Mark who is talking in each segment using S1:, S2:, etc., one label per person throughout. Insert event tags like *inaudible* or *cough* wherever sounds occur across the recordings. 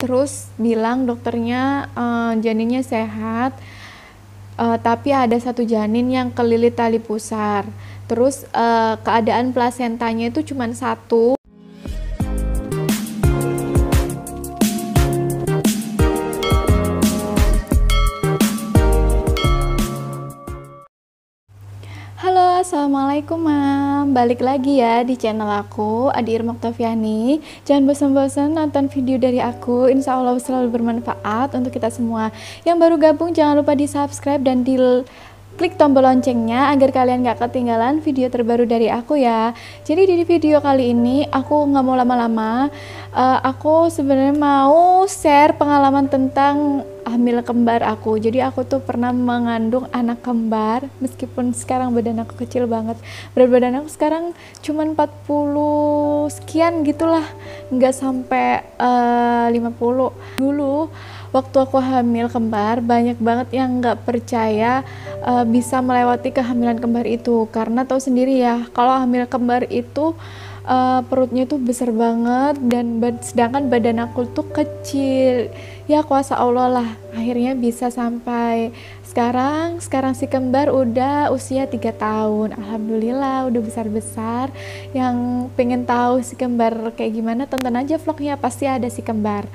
S1: terus bilang dokternya uh, janinnya sehat uh, tapi ada satu janin yang kelilit tali pusar terus uh, keadaan plasentanya itu cuma satu Assalamualaikum Mam Balik lagi ya di channel aku Adi Irma Oktaviani Jangan bosan-bosan nonton video dari aku Insya Allah selalu bermanfaat untuk kita semua Yang baru gabung jangan lupa di subscribe dan di Klik tombol loncengnya agar kalian gak ketinggalan video terbaru dari aku ya. Jadi di video kali ini aku nggak mau lama-lama. Uh, aku sebenarnya mau share pengalaman tentang hamil kembar aku. Jadi aku tuh pernah mengandung anak kembar meskipun sekarang badan aku kecil banget. Berat badan aku sekarang cuma 40 sekian gitulah. nggak sampai eh, uh, 50. Dulu waktu aku hamil kembar banyak banget yang nggak percaya uh, bisa melewati kehamilan kembar itu karena tahu sendiri ya kalau hamil kembar itu uh, perutnya tuh besar banget dan bad, sedangkan badan aku tuh kecil ya kuasa Allah lah akhirnya bisa sampai sekarang sekarang si kembar udah usia 3 tahun Alhamdulillah udah besar-besar yang pengen tahu si kembar kayak gimana tonton aja vlognya pasti ada si kembar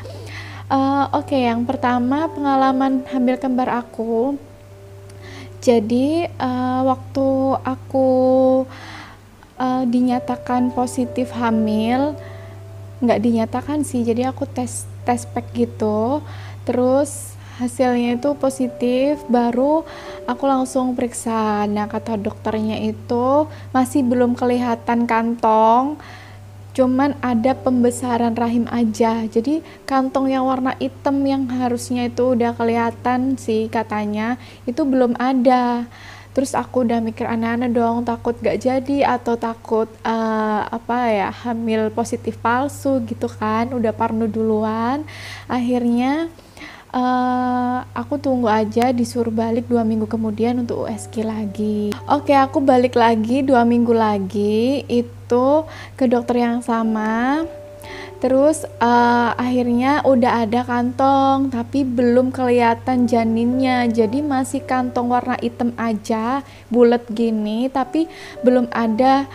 S1: Eh, oke, yang pertama pengalaman hamil kembar aku. Jadi uh, waktu aku uh, dinyatakan positif hamil, nggak dinyatakan sih. Jadi aku tes tes pack gitu. Terus hasilnya itu positif baru aku langsung periksa nah kata dokternya itu masih belum kelihatan kantong cuman ada pembesaran rahim aja jadi kantong yang warna hitam yang harusnya itu udah kelihatan sih katanya itu belum ada terus aku udah mikir aneh-aneh dong takut gak jadi atau takut uh, apa ya hamil positif palsu gitu kan udah parno duluan akhirnya Eh, aku tunggu aja disuruh balik dua minggu kemudian untuk USG lagi. Oke, okay, aku balik lagi dua minggu lagi itu ke dokter yang sama. Terus uh, akhirnya udah ada kantong, tapi belum kelihatan janinnya. Jadi masih kantong warna hitam aja, bulat gini, tapi belum ada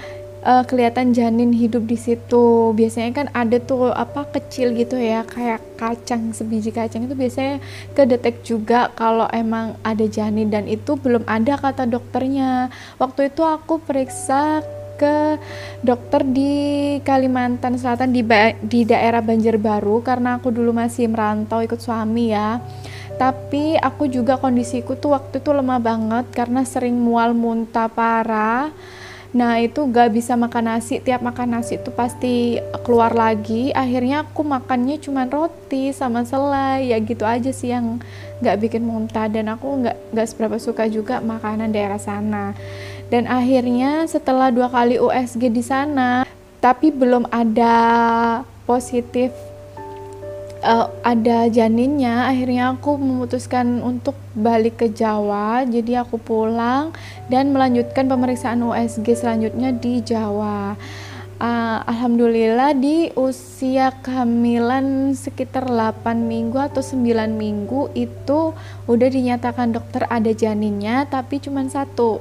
S1: uh, kelihatan janin hidup di situ. Biasanya kan ada tuh apa kecil gitu ya, kayak kacang sebiji kacang itu biasanya kedetek juga kalau emang ada janin dan itu belum ada kata dokternya. Waktu itu aku periksa ke dokter di Kalimantan Selatan di ba di daerah Banjarbaru karena aku dulu masih merantau ikut suami ya tapi aku juga kondisiku tuh waktu itu lemah banget karena sering mual muntah parah Nah itu gak bisa makan nasi, tiap makan nasi itu pasti keluar lagi. Akhirnya aku makannya cuma roti sama selai, ya gitu aja sih yang gak bikin muntah. Dan aku gak, gak seberapa suka juga makanan daerah sana. Dan akhirnya setelah dua kali USG di sana, tapi belum ada positif uh, ada janinnya akhirnya aku memutuskan untuk balik ke Jawa jadi aku pulang dan melanjutkan pemeriksaan USG selanjutnya di Jawa uh, Alhamdulillah di usia kehamilan sekitar 8 minggu atau 9 minggu itu udah dinyatakan dokter ada janinnya tapi cuma satu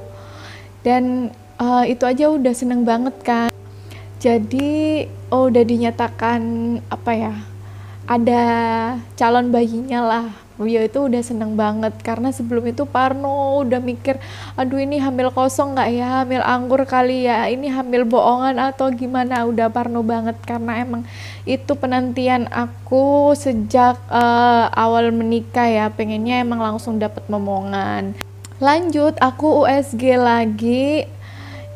S1: dan uh, itu aja udah seneng banget kan jadi oh, udah dinyatakan apa ya ada calon bayinya lah beliau itu udah seneng banget karena sebelum itu Parno udah mikir aduh ini hamil kosong nggak ya hamil anggur kali ya ini hamil bohongan atau gimana udah Parno banget karena emang itu penantian aku sejak uh, awal menikah ya pengennya emang langsung dapat momongan lanjut aku USG lagi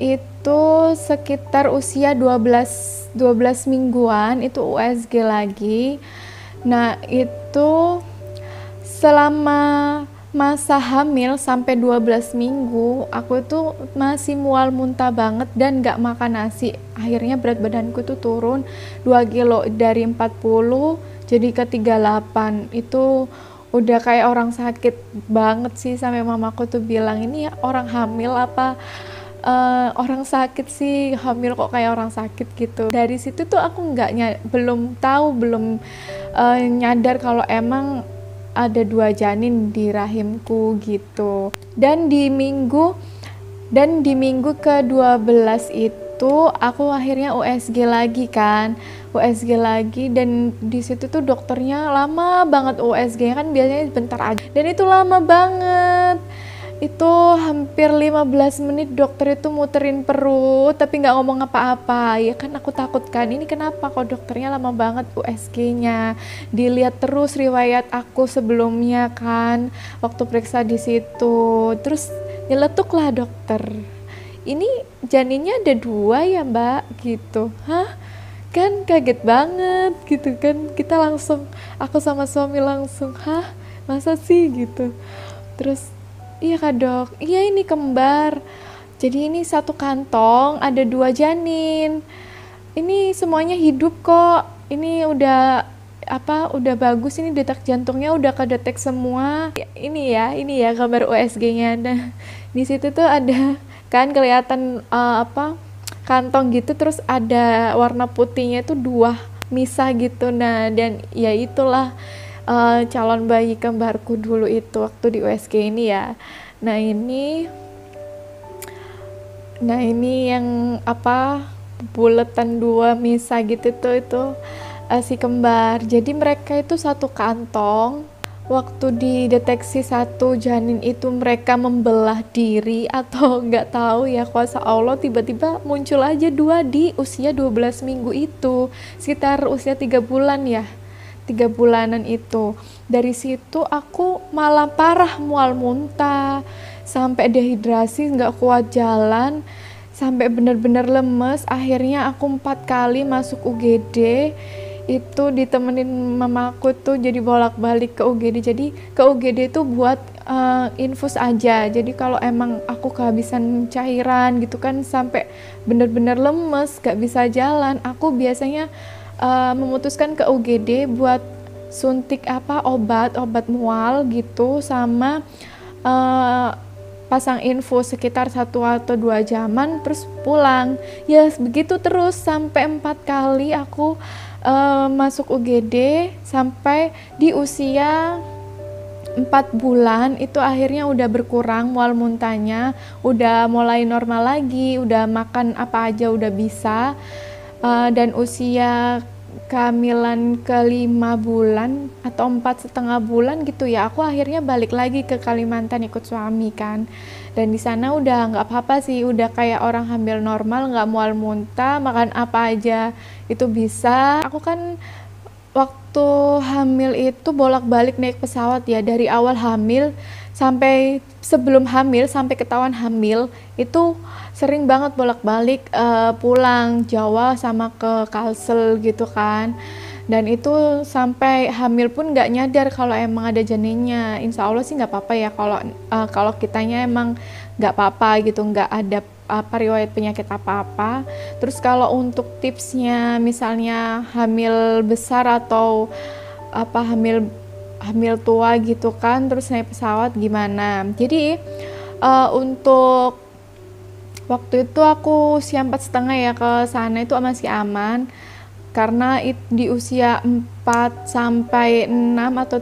S1: itu itu sekitar usia 12 12 mingguan itu USG lagi. Nah, itu selama masa hamil sampai 12 minggu aku itu masih mual muntah banget dan gak makan nasi akhirnya berat badanku tuh turun 2 kilo dari 40 jadi ke 38 itu udah kayak orang sakit banget sih sampai mamaku tuh bilang ini orang hamil apa uh, orang sakit sih hamil kok kayak orang sakit gitu dari situ tuh aku nggak belum tahu belum uh, nyadar kalau emang ada dua janin di rahimku gitu dan di minggu dan di minggu ke-12 itu aku akhirnya USG lagi kan USG lagi dan di situ tuh dokternya lama banget USG kan biasanya bentar aja dan itu lama banget itu hampir 15 menit dokter itu muterin perut tapi nggak ngomong apa-apa ya kan aku takut kan ini kenapa kok dokternya lama banget USG-nya dilihat terus riwayat aku sebelumnya kan waktu periksa di situ terus lah dokter ini janinnya ada dua ya mbak gitu hah kan kaget banget gitu kan kita langsung aku sama suami langsung hah masa sih gitu terus iya kak dok iya ini kembar jadi ini satu kantong ada dua janin ini semuanya hidup kok ini udah apa udah bagus ini detak jantungnya udah kedetek semua ini ya ini ya gambar USG-nya nah di situ tuh ada kan kelihatan uh, apa kantong gitu terus ada warna putihnya tuh dua misah gitu nah dan ya itulah uh, calon bayi kembarku dulu itu waktu di USG ini ya nah ini nah ini yang apa buletan dua misa gitu tuh itu uh, si kembar jadi mereka itu satu kantong waktu dideteksi satu janin itu mereka membelah diri atau *laughs* nggak tahu ya kuasa Allah tiba-tiba muncul aja dua di usia 12 minggu itu sekitar usia tiga bulan ya tiga bulanan itu dari situ aku malah parah mual muntah sampai dehidrasi nggak kuat jalan sampai benar-benar lemes akhirnya aku empat kali masuk UGD itu ditemenin mamaku tuh jadi bolak-balik ke UGD jadi ke UGD itu buat uh, infus aja jadi kalau emang aku kehabisan cairan gitu kan sampai bener-bener lemes gak bisa jalan aku biasanya uh, memutuskan ke UGD buat suntik apa obat obat mual gitu sama uh, pasang info sekitar satu atau dua jaman terus pulang ya yes, begitu terus sampai empat kali aku uh, masuk UGD sampai di usia empat bulan itu akhirnya udah berkurang mual muntahnya udah mulai normal lagi udah makan apa aja udah bisa uh, dan usia kehamilan kelima bulan atau empat setengah bulan gitu ya aku akhirnya balik lagi ke Kalimantan ikut suami kan dan di sana udah nggak apa-apa sih udah kayak orang hamil normal nggak mual muntah makan apa aja itu bisa aku kan waktu hamil itu bolak-balik naik pesawat ya dari awal hamil sampai sebelum hamil sampai ketahuan hamil itu sering banget bolak-balik uh, pulang Jawa sama ke Kalsel gitu kan dan itu sampai hamil pun nggak nyadar kalau emang ada janinnya Insya Allah sih nggak apa-apa ya kalau uh, kalau kitanya emang nggak apa-apa gitu nggak ada apa eh, riwayat penyakit apa-apa terus kalau untuk tipsnya misalnya hamil besar atau apa hamil hamil tua gitu kan terus naik pesawat gimana jadi uh, untuk waktu itu aku usia empat setengah ya ke sana itu masih aman karena it, di usia 4 sampai 6 atau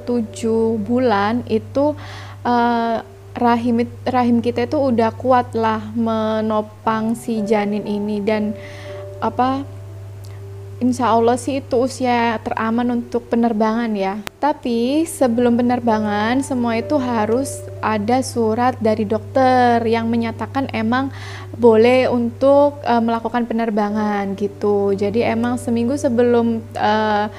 S1: 7 bulan itu uh, rahim rahim kita itu udah kuat lah menopang si janin ini dan apa Insya Allah sih itu usia teraman untuk penerbangan ya. Tapi sebelum penerbangan semua itu harus ada surat dari dokter yang menyatakan emang boleh untuk uh, melakukan penerbangan gitu. Jadi emang seminggu sebelum uh,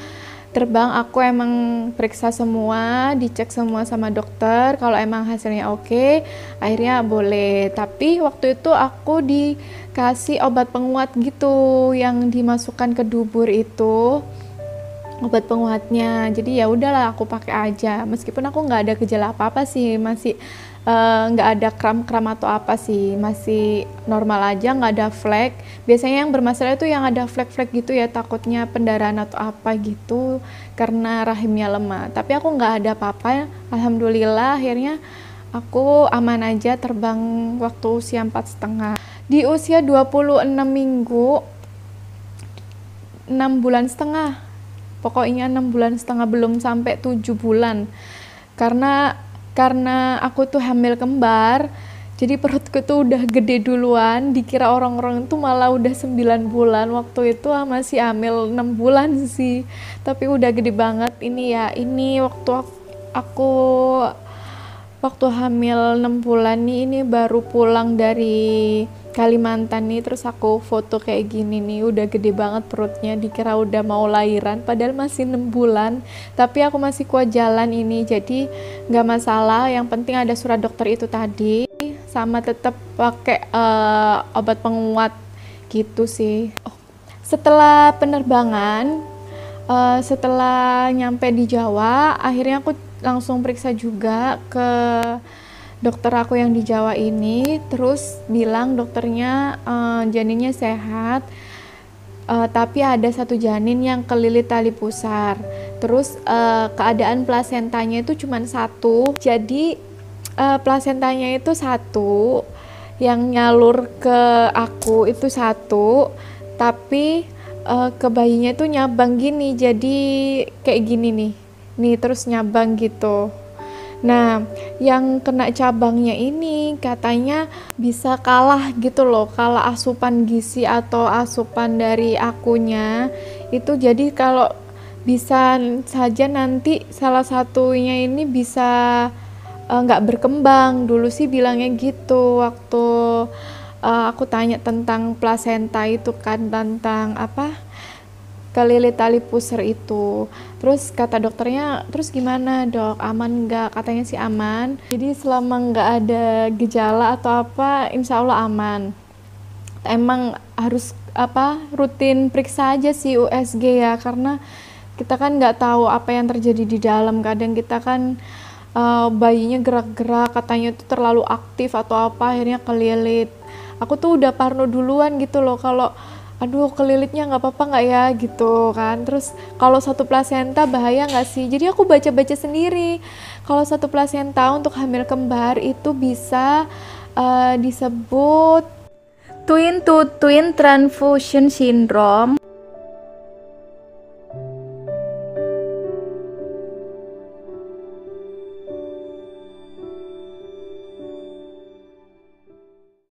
S1: terbang aku emang periksa semua, dicek semua sama dokter. Kalau emang hasilnya oke, okay, akhirnya boleh. Tapi waktu itu aku di kasih obat penguat gitu yang dimasukkan ke dubur itu obat penguatnya jadi ya udahlah aku pakai aja meskipun aku nggak ada gejala apa apa sih masih eh, nggak uh, ada kram-kram atau apa sih masih normal aja nggak ada flek biasanya yang bermasalah itu yang ada flek-flek gitu ya takutnya pendarahan atau apa gitu karena rahimnya lemah tapi aku nggak ada apa-apa alhamdulillah akhirnya aku aman aja terbang waktu usia empat setengah di usia 26 minggu 6 bulan setengah. Pokoknya 6 bulan setengah belum sampai 7 bulan. Karena karena aku tuh hamil kembar, jadi perutku tuh udah gede duluan dikira orang-orang tuh malah udah 9 bulan waktu itu ah, masih hamil 6 bulan sih tapi udah gede banget ini ya ini waktu aku waktu hamil 6 bulan nih ini baru pulang dari Kalimantan nih terus aku foto kayak gini nih udah gede banget perutnya dikira udah mau lahiran padahal masih 6 bulan tapi aku masih kuat jalan ini jadi nggak masalah yang penting ada surat dokter itu tadi sama tetap pakai uh, obat penguat gitu sih oh. setelah penerbangan uh, setelah nyampe di Jawa akhirnya aku langsung periksa juga ke dokter aku yang di Jawa ini terus bilang dokternya uh, janinnya sehat uh, tapi ada satu janin yang kelilit tali pusar terus uh, keadaan plasentanya itu cuma satu jadi uh, plasentanya itu satu yang nyalur ke aku itu satu tapi uh, ke bayinya itu nyabang gini jadi kayak gini nih nih terus nyabang gitu Nah, yang kena cabangnya ini katanya bisa kalah gitu loh, kalah asupan gizi atau asupan dari akunya. Itu jadi kalau bisa saja nanti salah satunya ini bisa eh, nggak uh, berkembang. Dulu sih bilangnya gitu waktu uh, aku tanya tentang plasenta itu kan tentang apa? kelilit tali pusar itu terus kata dokternya terus gimana dok aman nggak katanya sih aman jadi selama nggak ada gejala atau apa insya Allah aman emang harus apa rutin periksa aja si USG ya karena kita kan nggak tahu apa yang terjadi di dalam kadang kita kan uh, bayinya gerak-gerak katanya itu terlalu aktif atau apa akhirnya kelilit aku tuh udah parno duluan gitu loh kalau aduh kelilitnya nggak apa-apa nggak ya gitu kan terus kalau satu plasenta bahaya nggak sih jadi aku baca-baca sendiri kalau satu plasenta untuk hamil kembar itu bisa uh, disebut twin to twin transfusion syndrome